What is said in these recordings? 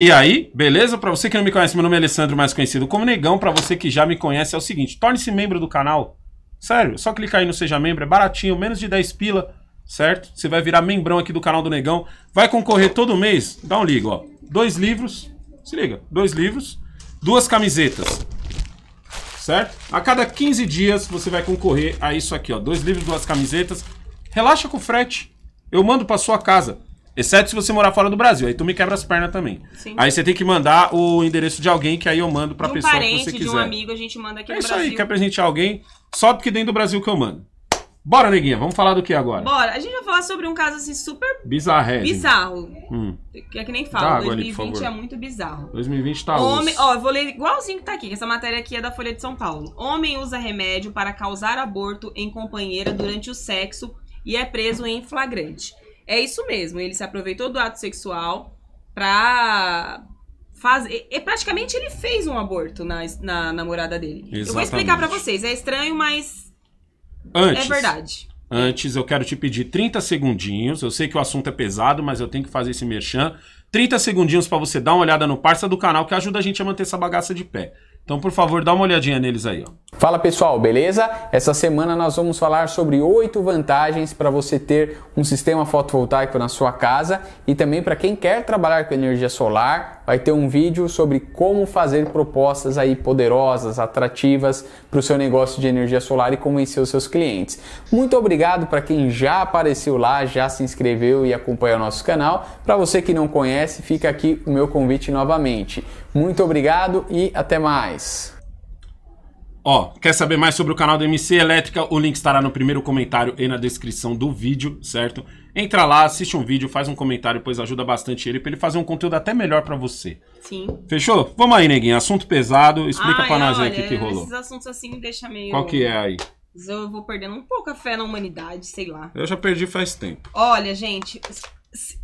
E aí, beleza? Para você que não me conhece, meu nome é Alessandro, mais conhecido como Negão. Para você que já me conhece, é o seguinte: torne-se membro do canal. Sério, só clicar aí no Seja Membro, é baratinho, menos de 10 pila, certo? Você vai virar membrão aqui do canal do Negão. Vai concorrer todo mês, dá um ligo, ó. Dois livros, se liga, dois livros, duas camisetas, certo? A cada 15 dias você vai concorrer a isso aqui, ó. Dois livros, duas camisetas. Relaxa com o frete, eu mando para sua casa. Exceto se você morar fora do Brasil. Aí tu me quebra as pernas também. Sim. Aí você tem que mandar o endereço de alguém que aí eu mando pra de um pessoa parente, que você quiser. De um amigo, a gente manda aqui é no isso aí, quer presentear alguém? Só porque dentro do Brasil que eu mando. Bora, neguinha, vamos falar do que agora? Bora. A gente vai falar sobre um caso assim super. Bizarro. Bizarro. Hum. É que nem fala. 2020 é muito bizarro. 2020 tá Homem, osso. Ó, eu vou ler igualzinho que tá aqui, que essa matéria aqui é da Folha de São Paulo. Homem usa remédio para causar aborto em companheira durante o sexo e é preso em flagrante. É isso mesmo, ele se aproveitou do ato sexual pra fazer. E, praticamente ele fez um aborto na, na namorada dele. Exatamente. Eu vou explicar para vocês. É estranho, mas. Antes. É verdade. Antes, eu quero te pedir 30 segundinhos. Eu sei que o assunto é pesado, mas eu tenho que fazer esse merchan. 30 segundinhos para você dar uma olhada no parça do canal que ajuda a gente a manter essa bagaça de pé. Então, por favor, dá uma olhadinha neles aí. Ó. Fala pessoal, beleza? Essa semana nós vamos falar sobre oito vantagens para você ter um sistema fotovoltaico na sua casa e também para quem quer trabalhar com energia solar vai ter um vídeo sobre como fazer propostas aí poderosas, atrativas para o seu negócio de energia solar e convencer os seus clientes. Muito obrigado para quem já apareceu lá, já se inscreveu e acompanha o nosso canal. Para você que não conhece, fica aqui o meu convite novamente. Muito obrigado e até mais. Ó, quer saber mais sobre o canal da MC Elétrica? O link estará no primeiro comentário e na descrição do vídeo, certo? Entra lá, assiste um vídeo, faz um comentário, pois ajuda bastante ele para ele fazer um conteúdo até melhor para você. Sim. Fechou? Vamos aí, neguinho. Assunto pesado. Explica para nós aí o que, que rolou. Esses assuntos assim deixam meio. Qual que é aí? Eu vou perdendo um pouco a fé na humanidade, sei lá. Eu já perdi faz tempo. Olha, gente. Se,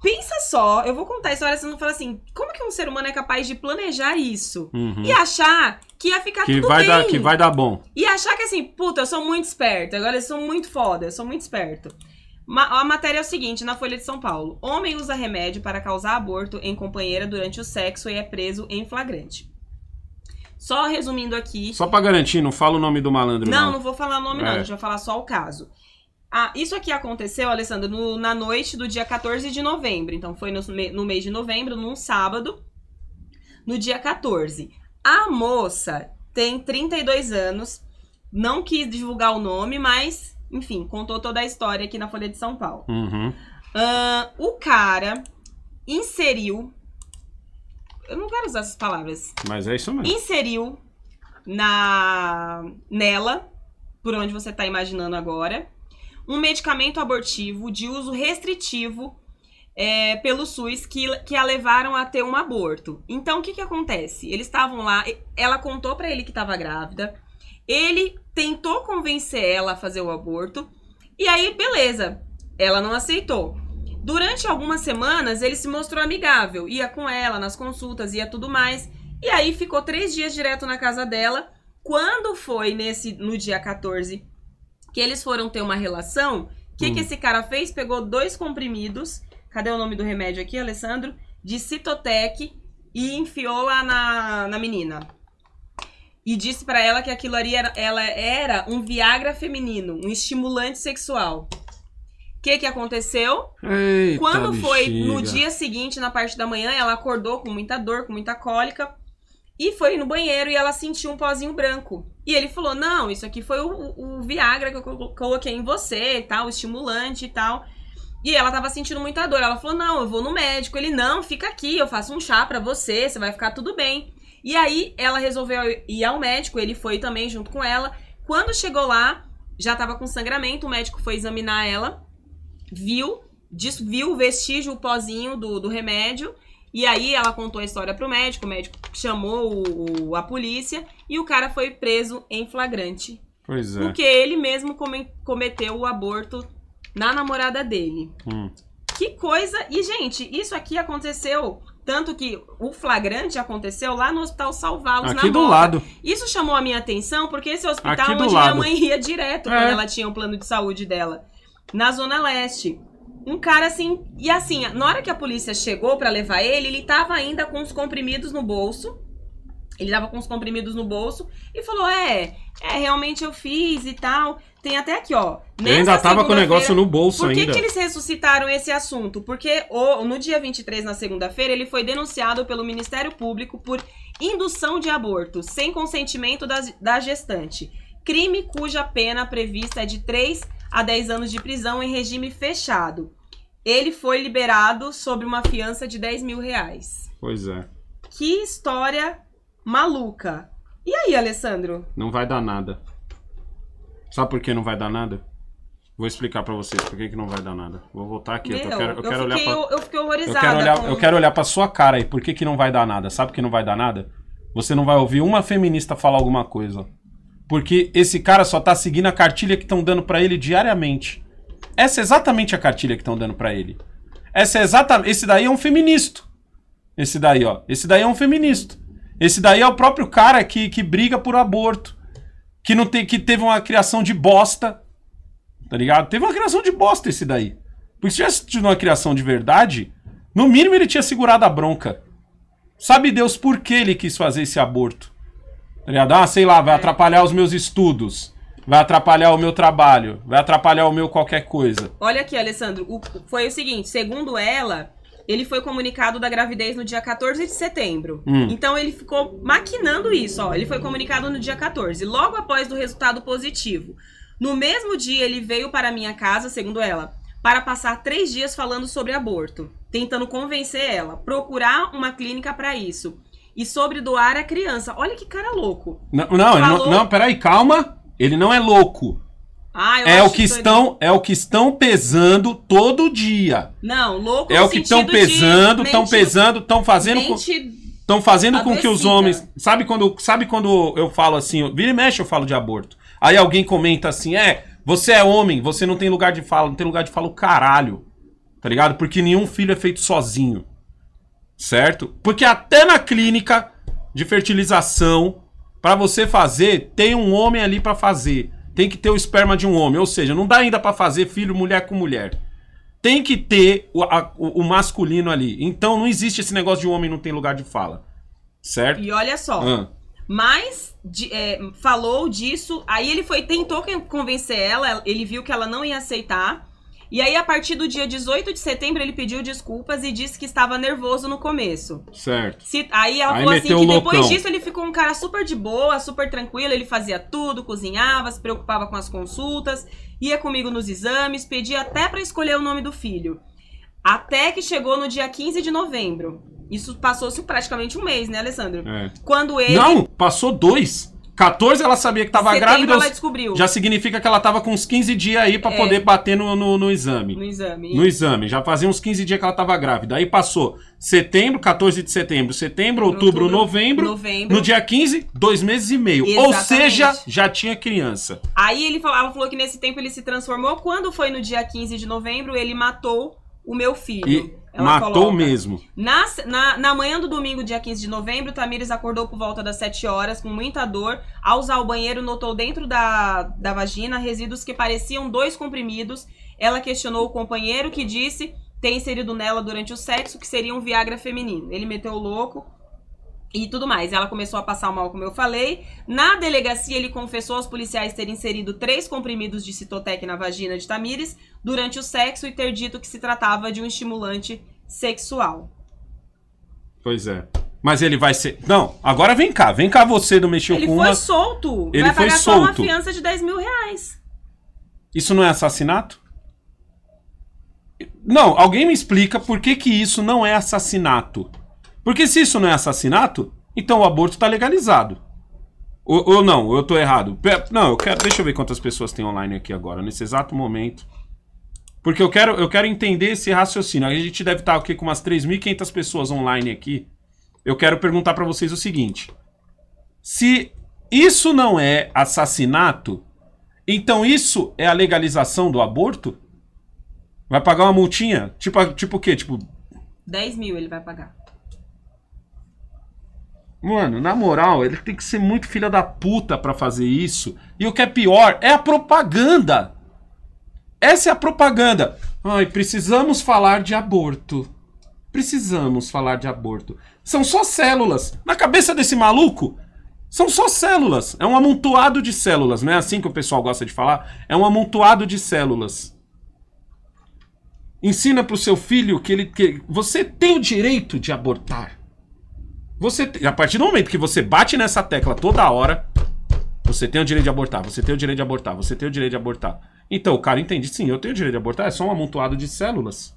pensa só, eu vou contar a história, você não fala assim, como que um ser humano é capaz de planejar isso uhum. e achar que ia ficar que tudo vai bem? Dar, que vai dar bom. E achar que assim, puta, eu sou muito esperto, agora eu sou muito foda, eu sou muito esperto. Ma a matéria é o seguinte, na Folha de São Paulo. Homem usa remédio para causar aborto em companheira durante o sexo e é preso em flagrante. Só resumindo aqui... Só para garantir, não fala o nome do malandro, não. Não, não vou falar o nome, é. não. A gente vai falar só o caso. Ah, isso aqui aconteceu, Alessandro, no, na noite do dia 14 de novembro. Então, foi no, no mês de novembro, num sábado, no dia 14. A moça tem 32 anos, não quis divulgar o nome, mas enfim, contou toda a história aqui na Folha de São Paulo. Uhum. Uh, o cara inseriu. Eu não quero usar essas palavras. Mas é isso mesmo. Inseriu na nela, por onde você está imaginando agora, um medicamento abortivo de uso restritivo é, pelo SUS que, que a levaram a ter um aborto. Então, o que, que acontece? Eles estavam lá, ela contou para ele que estava grávida, ele tentou convencer ela a fazer o aborto. E aí, beleza, ela não aceitou. Durante algumas semanas, ele se mostrou amigável, ia com ela nas consultas, ia tudo mais. E aí ficou três dias direto na casa dela. Quando foi nesse no dia 14 que eles foram ter uma relação, o que, hum. que esse cara fez? Pegou dois comprimidos. Cadê o nome do remédio aqui, Alessandro? De Citotec e enfiou lá na, na menina e disse para ela que aquilo ali era, ela era um Viagra feminino, um estimulante sexual. O que, que aconteceu? Eita Quando foi bexiga. no dia seguinte, na parte da manhã, ela acordou com muita dor, com muita cólica. E foi no banheiro e ela sentiu um pozinho branco. E ele falou: Não, isso aqui foi o, o Viagra que eu coloquei em você tal, o estimulante e tal. E ela tava sentindo muita dor. Ela falou: Não, eu vou no médico. Ele: Não, fica aqui, eu faço um chá para você, você vai ficar tudo bem. E aí ela resolveu ir ao médico, ele foi também junto com ela. Quando chegou lá, já estava com sangramento, o médico foi examinar ela, viu, diz, viu o vestígio, o pozinho do, do remédio. E aí ela contou a história pro médico, o médico chamou o, a polícia e o cara foi preso em flagrante. Pois é. Porque ele mesmo come, cometeu o aborto na namorada dele. Hum. Que coisa! E, gente, isso aqui aconteceu tanto que o flagrante aconteceu lá no Hospital Salvá-los, na Aqui do lado. Isso chamou a minha atenção, porque esse hospital Aqui onde minha mãe ia direto quando É. ela tinha o plano de saúde dela. Na Zona Leste. Um cara assim. E assim, na hora que a polícia chegou pra levar ele, ele tava ainda com os comprimidos no bolso. Ele tava com os comprimidos no bolso e falou: É, é, realmente eu fiz e tal. Tem até aqui, ó. Ele ainda tava com o negócio no bolso por ainda. Por que eles ressuscitaram esse assunto? Porque o, no dia 23, na segunda-feira, ele foi denunciado pelo Ministério Público por indução de aborto sem consentimento da, da gestante. Crime cuja pena prevista é de 3 a 10 anos de prisão em regime fechado. Ele foi liberado sobre uma fiança de 10 mil reais. Pois é. Que história maluca. E aí, Alessandro? Não vai dar nada. Sabe por que não vai dar nada? Vou explicar para vocês por que, que não vai dar nada. Vou voltar aqui. Meu, eu, tô, quero, eu, eu quero fiquei, olhar pra, eu, fiquei horrorizada. Eu quero olhar, com... eu quero olhar pra sua cara aí. por que, que não vai dar nada? Sabe por que não vai dar nada? Você não vai ouvir uma feminista falar alguma coisa. Porque esse cara só tá seguindo a cartilha que estão dando para ele diariamente. Essa é exatamente a cartilha que estão dando para ele. Essa é exatamente. Esse daí é um feminista. Esse daí, ó. Esse daí é um feminista. Esse daí é o próprio cara que, que briga por aborto. Que, não te, que teve uma criação de bosta. Tá ligado? Teve uma criação de bosta esse daí. Porque se tivesse tido uma criação de verdade, no mínimo ele tinha segurado a bronca. Sabe Deus por que ele quis fazer esse aborto? Tá ligado? Ah, sei lá, vai é. atrapalhar os meus estudos. Vai atrapalhar o meu trabalho, vai atrapalhar o meu qualquer coisa. Olha aqui, Alessandro, o, foi o seguinte: segundo ela, ele foi comunicado da gravidez no dia 14 de setembro. Hum. Então ele ficou maquinando isso, ó. Ele foi comunicado no dia 14, logo após do resultado positivo. No mesmo dia, ele veio para minha casa, segundo ela, para passar três dias falando sobre aborto, tentando convencer ela, procurar uma clínica para isso. E sobre doar a criança. Olha que cara louco. Não, não, Falou... não, não peraí, calma. Ele não é louco. Ah, é o que, que estão, é o que estão pesando todo dia. Não, louco. É o que estão pesando, estão pesando, estão fazendo estão fazendo com que os homens, sabe quando, sabe quando eu falo assim, vira e mexe eu falo de aborto. Aí alguém comenta assim: "É, você é homem, você não tem lugar de fala, não tem lugar de fala o caralho". Tá ligado? Porque nenhum filho é feito sozinho. Certo? Porque até na clínica de fertilização, para você fazer, tem um homem ali para fazer. Tem que ter o esperma de um homem, ou seja, não dá ainda para fazer filho mulher com mulher. Tem que ter o, a, o, masculino ali. Então não existe esse negócio de um homem não tem lugar de fala. Certo? E olha só. Ah. Mas de, é, falou disso, aí ele foi tentou convencer ela, ele viu que ela não ia aceitar. E aí, a partir do dia 18 de setembro, ele pediu desculpas e disse que estava nervoso no começo. Certo. Se, aí ela aí falou assim que depois disso ele ficou um cara super de boa, super tranquilo, ele fazia tudo, cozinhava, se preocupava com as consultas, ia comigo nos exames, pedia até para escolher o nome do filho. Até que chegou no dia 15 de novembro. Isso passou-se praticamente um mês, né, Alessandro? É. Quando ele. Não, passou dois. 14 ela sabia que estava grávida. ela descobriu. Já significa que ela estava com uns 15 dias aí para é. poder bater no, no, no, exame. No exame. No é. exame. Já fazia uns 15 dias que ela estava grávida. Aí passou setembro, 14 de setembro, setembro, outubro, outubro novembro, novembro. No dia 15, dois meses e meio. Exatamente. Ou seja, já tinha criança. Aí ele falou, ela falou que nesse tempo ele se transformou. Quando foi no dia 15 de novembro, ele matou o meu filho. E... Ela Matou coloca, mesmo. Na, na, na manhã do domingo, dia 15 de novembro, Tamires acordou por volta das 7 horas com muita dor. Ao usar o banheiro, notou dentro da, da vagina resíduos que pareciam dois comprimidos. Ela questionou o companheiro que disse ter inserido nela durante o sexo que seria um Viagra feminino. Ele meteu o louco, e tudo mais. Ela começou a passar mal, como eu falei. Na delegacia, ele confessou aos policiais ter inserido três comprimidos de Citotec na vagina de Tamires durante o sexo e ter dito que se tratava de um estimulante sexual. Pois é. Mas ele vai ser. Não, agora vem cá. Vem cá você do Mexicuna. Ele foi solto. Ele vai foi pagar solto. só uma fiança de 10 mil reais. Isso não é assassinato? Não, alguém me explica por que, que isso não é assassinato. Porque se isso não é assassinato, então o aborto está legalizado. Ou, ou, não, eu estou errado. Não, eu quero, deixa eu ver quantas pessoas tem online aqui agora, nesse exato momento. Porque eu quero, eu quero entender esse raciocínio. A gente deve estar tá aqui com umas 3.500 pessoas online aqui. Eu quero perguntar para vocês o seguinte. Se isso não é assassinato, então isso é a legalização do aborto? Vai pagar uma multinha? Tipo, tipo o quê? Tipo... 10 mil ele vai pagar. Mano, na moral, ele tem que ser muito filha da puta pra fazer isso. E o que é pior é a propaganda. Essa é a propaganda. Ai, precisamos falar de aborto. Precisamos falar de aborto. São só células. Na cabeça desse maluco, são só células. É um amontoado de células. Não é assim que o pessoal gosta de falar? É um amontoado de células. Ensina pro seu filho que ele que você tem o direito de abortar. Você, a partir do momento que você bate nessa tecla toda hora, você tem o direito de abortar, você tem o direito de abortar, você tem o direito de abortar. Então, o cara entende, sim, eu tenho o direito de abortar, é só um amontoado de células.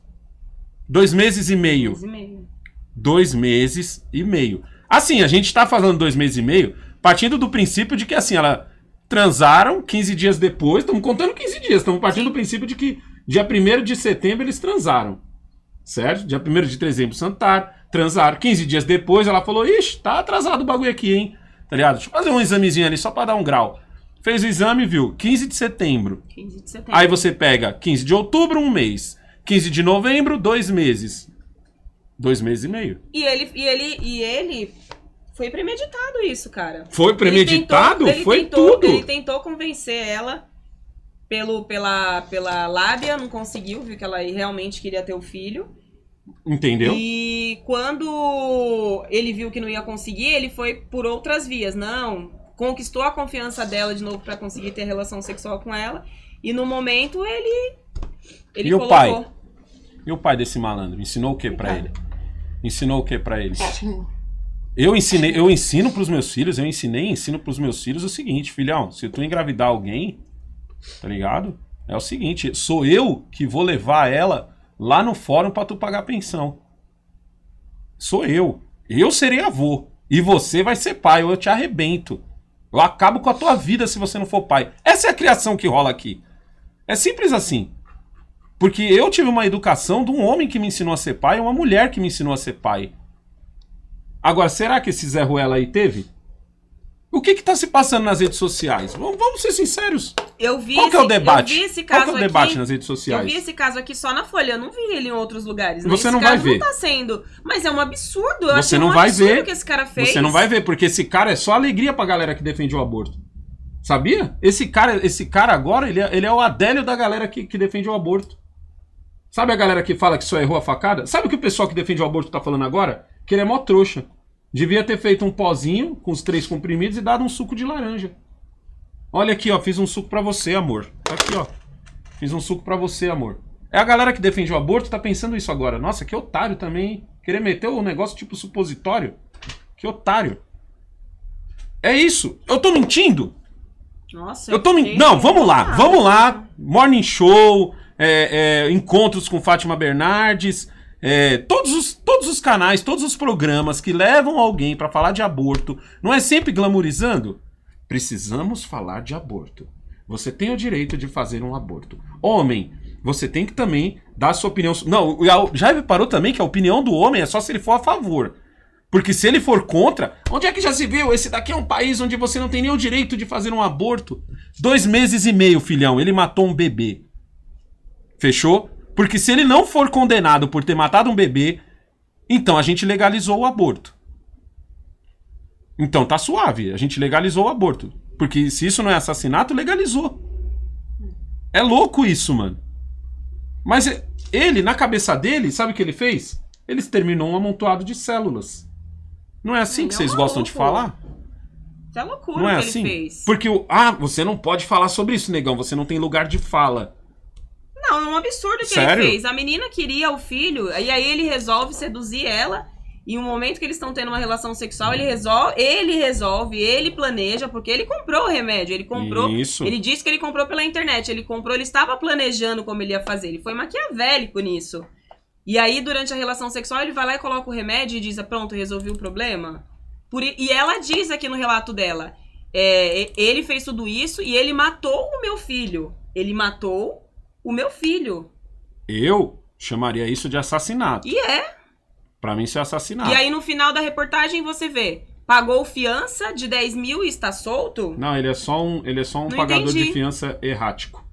Dois meses e meio. Dois, e meio. dois meses e meio. Assim, a gente tá falando dois meses e meio, partindo do princípio de que, assim, ela transaram 15 dias depois, estamos contando 15 dias, estamos partindo do princípio de que dia 1 de setembro eles transaram, certo? Dia 1 de dezembro, Santar, transar. 15 dias depois ela falou: Ixi, tá atrasado o bagulho aqui, hein? Tá ligado? Deixa eu fazer um examezinho ali só pra dar um grau. Fez o exame, viu? 15 de setembro. 15 de setembro. Aí você pega 15 de outubro, um mês. 15 de novembro, dois meses. Dois meses e meio. E ele, e ele, e ele foi premeditado isso, cara. Foi premeditado? Ele tentou, ele foi tentou, tudo. Ele tentou convencer ela pelo, pela, pela lábia, não conseguiu, viu que ela realmente queria ter o filho. Entendeu? E quando ele viu que não ia conseguir, ele foi por outras vias. Não, conquistou a confiança dela de novo para conseguir ter relação sexual com ela. E no momento ele. ele e colocou... o pai? E o pai desse malandro? Ensinou o que para então. ele? Ensinou o que para eles? É. Eu ensinei, eu ensino para os meus filhos, eu ensinei, ensino para os meus filhos o seguinte, filhão, se tu engravidar alguém, tá ligado? É o seguinte, sou eu que vou levar ela lá no fórum para tu pagar pensão. Sou eu. Eu serei avô. E você vai ser pai, ou eu te arrebento. Eu acabo com a tua vida se você não for pai. Essa é a criação que rola aqui. É simples assim. Porque eu tive uma educação de um homem que me ensinou a ser pai e uma mulher que me ensinou a ser pai. Agora, será que esse Zé Ruela aí teve? O que está se passando nas redes sociais? Vamos, vamos ser sinceros. Eu vi Qual esse, é o debate? Eu vi esse caso Qual é o debate nas redes sociais? Eu vi esse caso aqui só na Folha, eu não vi ele em outros lugares. Né? Você esse não vai ver. Não tá sendo, mas é um absurdo. Eu você não um vai ver. que esse cara fez. Você não vai ver porque esse cara é só alegria a galera que defende o aborto. Sabia? Esse cara, esse cara agora, ele é, ele é o adélio da galera que, que defende o aborto. Sabe a galera que fala que só errou a facada? Sabe o que o pessoal que defende o aborto tá falando agora? Que ele é mó trouxa. Devia ter feito um pozinho com os três comprimidos e dado um suco de laranja. Olha aqui, ó, fiz um suco para você, amor. Tá aqui, ó. Fiz um suco para você, amor. É a galera que defende o aborto tá pensando isso agora. Nossa, que otário também, hein? Querer meter o um negócio tipo supositório? Que otário. É isso. Eu tô mentindo? Nossa, eu tô mentindo. Não, vamos lá, vamos lá. Morning show, é, é, encontros com Fátima Bernardes, é, todos, os, todos os canais, todos os programas que levam alguém para falar de aborto, não é sempre glamorizando? Precisamos falar de aborto. Você tem o direito de fazer um aborto. Homem, você tem que também dar sua opinião. Não, já reparou também que a opinião do homem é só se ele for a favor. Porque se ele for contra, onde é que já se viu? Esse daqui é um país onde você não tem nem o direito de fazer um aborto. Dois meses e meio, filhão, ele matou um bebê. Fechou? Porque se ele não for condenado por ter matado um bebê, então a gente legalizou o aborto. Então tá suave, a gente legalizou o aborto. Porque se isso não é assassinato, legalizou. É louco isso, mano. Mas ele, na cabeça dele, sabe o que ele fez? Ele terminou um amontoado de células. Não é assim que é vocês é gostam de falar? Isso é loucura não é assim? Porque o, ah, você não pode falar sobre isso, negão, você não tem lugar de fala. Não, é um absurdo o que Sério? ele fez. A menina queria o filho, e aí ele resolve seduzir ela. E no momento que eles estão tendo uma relação sexual, ele resolve, ele resolve, ele planeja, porque ele comprou o remédio, ele comprou. Isso. Ele disse que ele comprou pela internet, ele comprou, ele estava planejando como ele ia fazer. Ele foi maquiavélico nisso. E aí, durante a relação sexual, ele vai lá e coloca o remédio e diz: ah, pronto, resolvi o problema. Por... E ela diz aqui no relato dela: é, ele fez tudo isso e ele matou o meu filho. Ele matou o meu filho. Eu chamaria isso de assassinato. E é. Pra mim, isso é assassinato. E aí, no final da reportagem, você vê. Pagou fiança de 10 mil e está solto? Não, ele é só um, ele é só um pagador entendi. de fiança errático.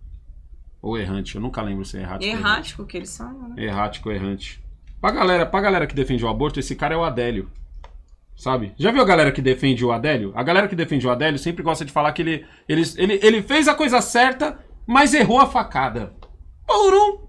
Ou errante, eu nunca lembro se é errático. Errático que eles são, né? Errático, errante. Pra galera, pra galera que defende o aborto, esse cara é o Adélio. Sabe? Já viu a galera que defende o Adélio? A galera que defende o Adélio sempre gosta de falar que ele, ele, ele, ele fez a coisa certa, mas errou a facada. Bauru.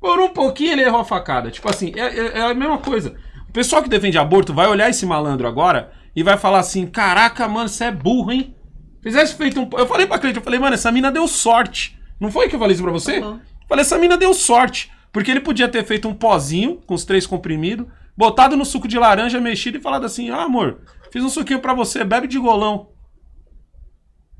por um pouquinho, ele errou a facada. Tipo assim, é, é, é a mesma coisa. O pessoal que defende aborto vai olhar esse malandro agora e vai falar assim: caraca, mano, você é burro, hein? Fizesse feito um. Eu falei pra cliente eu falei, mano, essa mina deu sorte. Não foi que eu falei isso pra você? Uhum. Falei, essa mina deu sorte. Porque ele podia ter feito um pozinho com os três comprimidos, botado no suco de laranja mexido e falado assim: ah, amor, fiz um suquinho pra você, bebe de golão.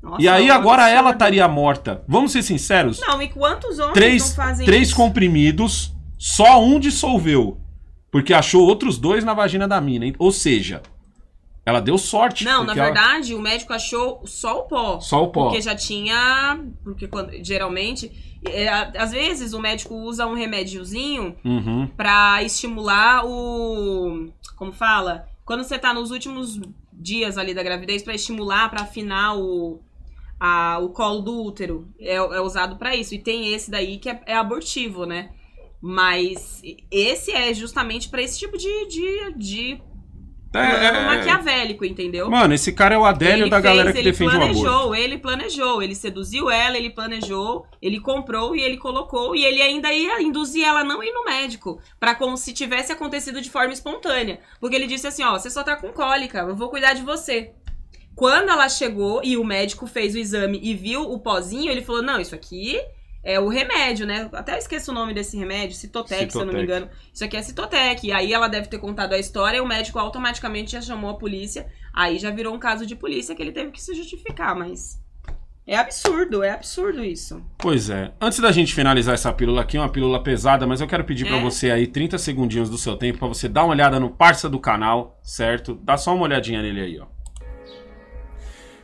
Nossa, e aí é agora ela estaria morta. Vamos ser sinceros. Não, e quantos homens três, não fazem Três isso? comprimidos, só um dissolveu. Porque achou outros dois na vagina da mina. Ou seja, ela deu sorte. Não, na verdade, ela... o médico achou só o pó. Só o pó. Porque já tinha. Porque quando, geralmente. É, às vezes o médico usa um remédiozinho uhum. pra estimular o. Como fala? Quando você tá nos últimos dias ali da gravidez, para estimular, para afinar o a, o colo do útero é, é usado para isso. E tem esse daí que é, é abortivo, né? Mas esse é justamente para esse tipo de, de, de é, é, é, maquiavélico, entendeu? Mano, esse cara é o Adélio ele da fez, galera que defende planejou, o aborto. Ele planejou, ele seduziu ela, ele planejou, ele comprou e ele colocou e ele ainda ia induzir ela a não ir no médico, para como se tivesse acontecido de forma espontânea, porque ele disse assim, ó, você só tá com cólica, eu vou cuidar de você. Quando ela chegou e o médico fez o exame e viu o pozinho, ele falou: Não, isso aqui é o remédio, né? Até eu esqueço o nome desse remédio, Citotec, Citotec, se eu não me engano. Isso aqui é Citotec. E aí ela deve ter contado a história e o médico automaticamente já chamou a polícia. Aí já virou um caso de polícia que ele teve que se justificar, mas. É absurdo, é absurdo isso. Pois é. Antes da gente finalizar essa pílula aqui, uma pílula pesada, mas eu quero pedir é. para você aí 30 segundinhos do seu tempo para você dar uma olhada no parça do canal, certo? Dá só uma olhadinha nele aí, ó.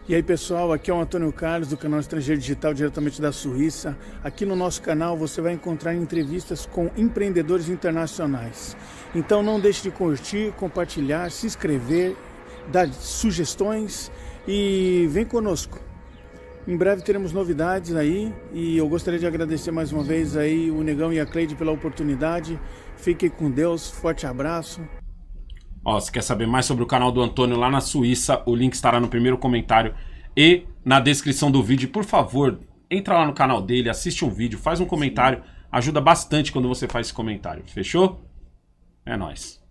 E aí pessoal, aqui é o Antônio Carlos do canal Estrangeiro Digital, diretamente da Suíça. Aqui no nosso canal você vai encontrar entrevistas com empreendedores internacionais. Então não deixe de curtir, compartilhar, se inscrever, dar sugestões e vem conosco. Em breve teremos novidades aí e eu gostaria de agradecer mais uma vez aí o Negão e a Cleide pela oportunidade. Fiquem com Deus, forte abraço. Ó, se quer saber mais sobre o canal do Antônio lá na Suíça, o link estará no primeiro comentário e na descrição do vídeo. Por favor, entra lá no canal dele, assiste um vídeo, faz um comentário. Ajuda bastante quando você faz esse comentário. Fechou? É nóis.